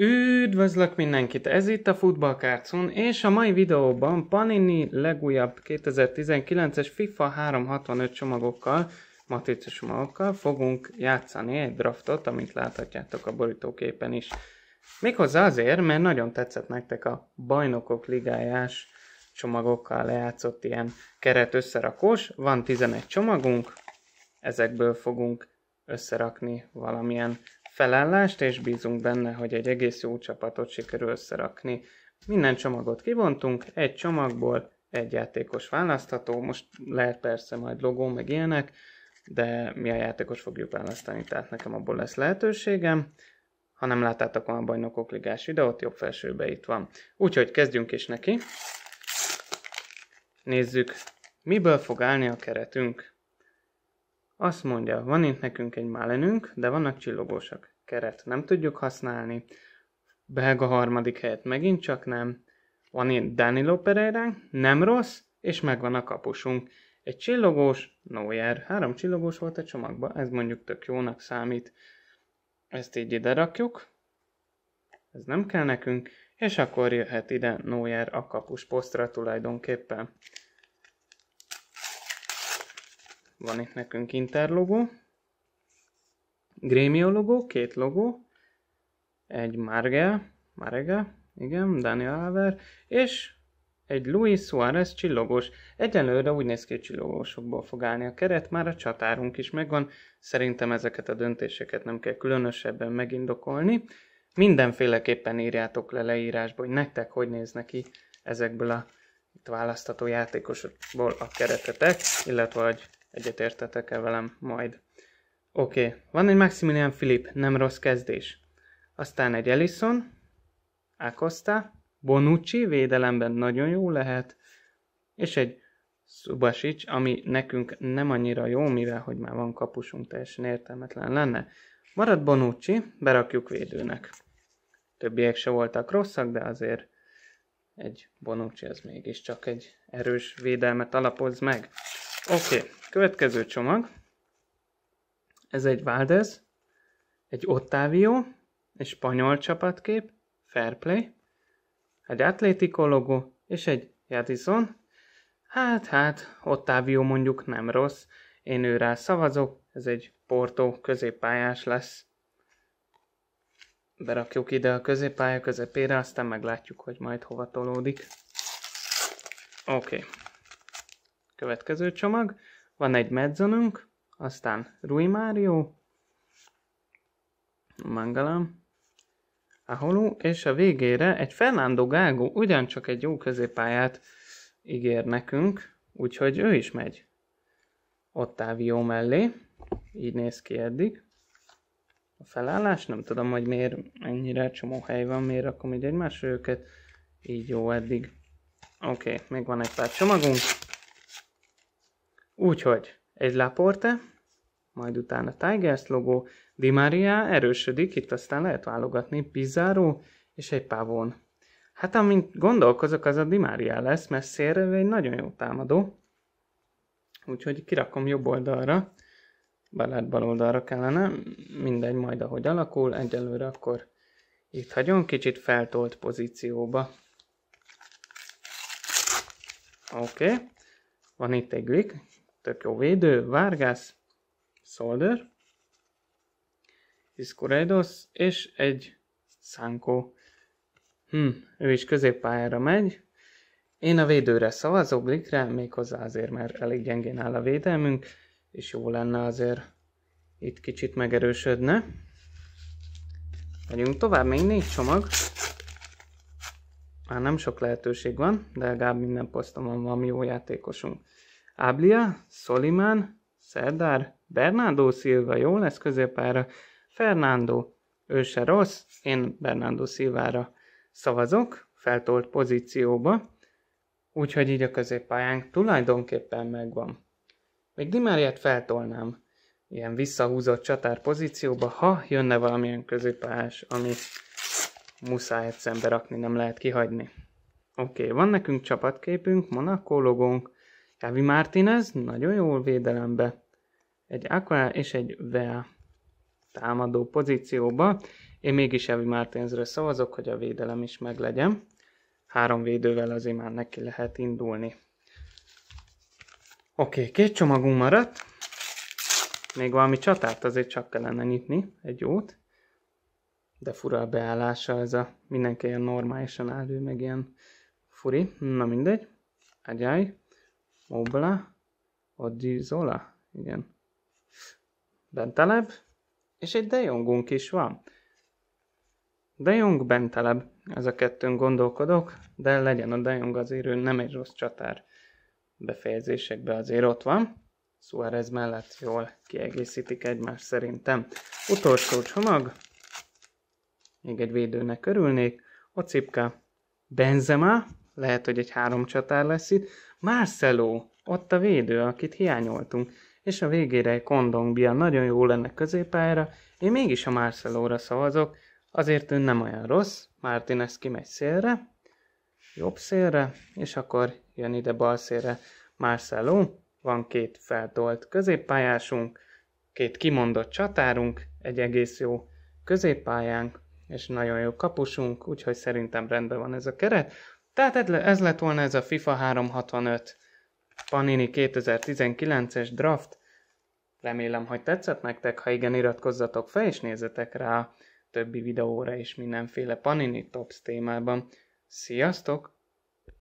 Üdvözlök mindenkit! Ez itt a Futballkárcon, és a mai videóban Panini legújabb 2019-es FIFA 365 csomagokkal, matrica csomagokkal fogunk játszani egy draftot, amit láthatjátok a borítóképen is. Méghozzá azért, mert nagyon tetszett nektek a bajnokok ligájás csomagokkal lejátszott ilyen keret összerakós. Van 11 csomagunk, ezekből fogunk összerakni valamilyen felállást, és bízunk benne, hogy egy egész jó csapatot sikerül összerakni. Minden csomagot kivontunk, egy csomagból egy játékos választható, most lehet persze majd logó, meg ilyenek, de mi a játékos fogjuk választani, tehát nekem abból lesz lehetőségem. Ha nem láttátok a bajnokok ligás videót, jobb felsőbe itt van. Úgyhogy kezdjünk is neki. Nézzük, miből fog állni a keretünk. Azt mondja, van itt nekünk egy málenünk, de vannak csillogósak. Keret nem tudjuk használni. Belga harmadik helyet megint csak nem. Van itt Danilo Pereira, nem rossz, és megvan a kapusunk. Egy csillogós, Noyer, három csillogós volt a csomagban, ez mondjuk tök jónak számít. Ezt így ide rakjuk, ez nem kell nekünk, és akkor jöhet ide Noyer a kapus posztra tulajdonképpen. Van itt nekünk logó, Grémio logó, két logó, egy Marge, Marge, igen, Daniel Haver, és egy Luis Suarez csillogós. Egyelőre úgy néz ki, hogy csillogósokból fog állni a keret, már a csatárunk is megvan. Szerintem ezeket a döntéseket nem kell különösebben megindokolni. Mindenféleképpen írjátok le leírásba, hogy nektek hogy néznek ki ezekből a itt választató játékosokból a keretetek, illetve hogy Egyetértetek-e velem majd? Oké, okay. van egy Maximilian Philip, nem rossz kezdés. Aztán egy Ellison, Acosta, Bonucci, védelemben nagyon jó lehet, és egy Subasic, ami nekünk nem annyira jó, mivel hogy már van kapusunk, teljesen értelmetlen lenne. Marad Bonucci, berakjuk védőnek. Többiek se voltak rosszak, de azért egy Bonucci az mégiscsak egy erős védelmet alapoz meg. Oké, okay. következő csomag. Ez egy Valdez, egy Ottavio, egy spanyol csapatkép, Fairplay, egy Atlético logo és egy Jadison. Hát, hát, Ottavio mondjuk nem rossz, én őrá szavazok, ez egy Porto középpályás lesz. Berakjuk ide a középpálya közepére, aztán meglátjuk, hogy majd hova tolódik. Oké. Okay. Következő csomag. Van egy medzonunk, aztán Rui Mario, Mangalam, Aholu, és a végére egy Fernando Gago ugyancsak egy jó középpályát ígér nekünk, úgyhogy ő is megy Ottavio mellé. Így néz ki eddig. A felállás, nem tudom, hogy miért ennyire csomó hely van, miért rakom így egymásra őket. Így jó eddig. Oké, okay, még van egy pár csomagunk. Úgyhogy egy Laporte, majd utána Tigers logó, Di Maria erősödik, itt aztán lehet válogatni, Pizarro és egy Pavon. Hát amint gondolkozok, az a Di Maria lesz, mert szélre egy nagyon jó támadó. Úgyhogy kirakom jobb oldalra, Balát bal oldalra kellene, mindegy majd ahogy alakul, egyelőre akkor itt hagyom kicsit feltolt pozícióba. Oké, okay. van itt egy glik, tök jó védő, Vargas, Solder, Iskuredos és egy Sanko. Hm, ő is középpályára megy. Én a védőre szavazok, Blikre, méghozzá azért, mert elég gyengén áll a védelmünk, és jó lenne azért itt kicsit megerősödne. Megyünk tovább, még négy csomag. Már nem sok lehetőség van, de legalább minden poszton van valami jó játékosunk. Áblia, Szolimán, Szerdár, Bernardo Silva, jó lesz középára. Fernando, ő se rossz, én Bernardo Szilvára szavazok, feltolt pozícióba, úgyhogy így a középpályánk tulajdonképpen megvan. Még Dimáriát feltolnám ilyen visszahúzott csatár pozícióba, ha jönne valamilyen középpályás, ami muszáj szembe rakni, nem lehet kihagyni. Oké, okay, van nekünk csapatképünk, Monaco logónk, Javi Martinez nagyon jól védelembe. Egy Aqua és egy Vea támadó pozícióba. Én mégis Javi Martinezre szavazok, hogy a védelem is meglegyen. Három védővel azért már neki lehet indulni. Oké, okay, két csomagunk maradt. Még valami csatát azért csak kellene nyitni, egy jót. De fura a beállása ez a mindenki ilyen normálisan áll, meg ilyen furi. Na mindegy, agyáj. Obla, Oddizola, igen. Bentelebb, és egy De Jongunk is van. De Jong Benteleb, ez a kettőn gondolkodok, de legyen a De Jong azért ő nem egy rossz csatár befejezésekben azért ott van. ez mellett jól kiegészítik egymást szerintem. Utolsó csomag, még egy védőnek örülnék, a cipka Benzema, lehet, hogy egy három csatár lesz itt. Marcelo, ott a védő, akit hiányoltunk, és a végére egy kondongbia, nagyon jó lenne középára. én mégis a Marcelóra szavazok, azért ő nem olyan rossz, Martinez kimegy szélre, jobb szélre, és akkor jön ide bal szélre Marcelo, van két feltolt középpályásunk, két kimondott csatárunk, egy egész jó középpályánk, és nagyon jó kapusunk, úgyhogy szerintem rendben van ez a keret. Tehát ez lett volna ez a FIFA 365 Panini 2019-es draft. Remélem, hogy tetszett nektek, ha igen, iratkozzatok fel és nézzetek rá a többi videóra is mindenféle Panini Tops témában. Sziasztok!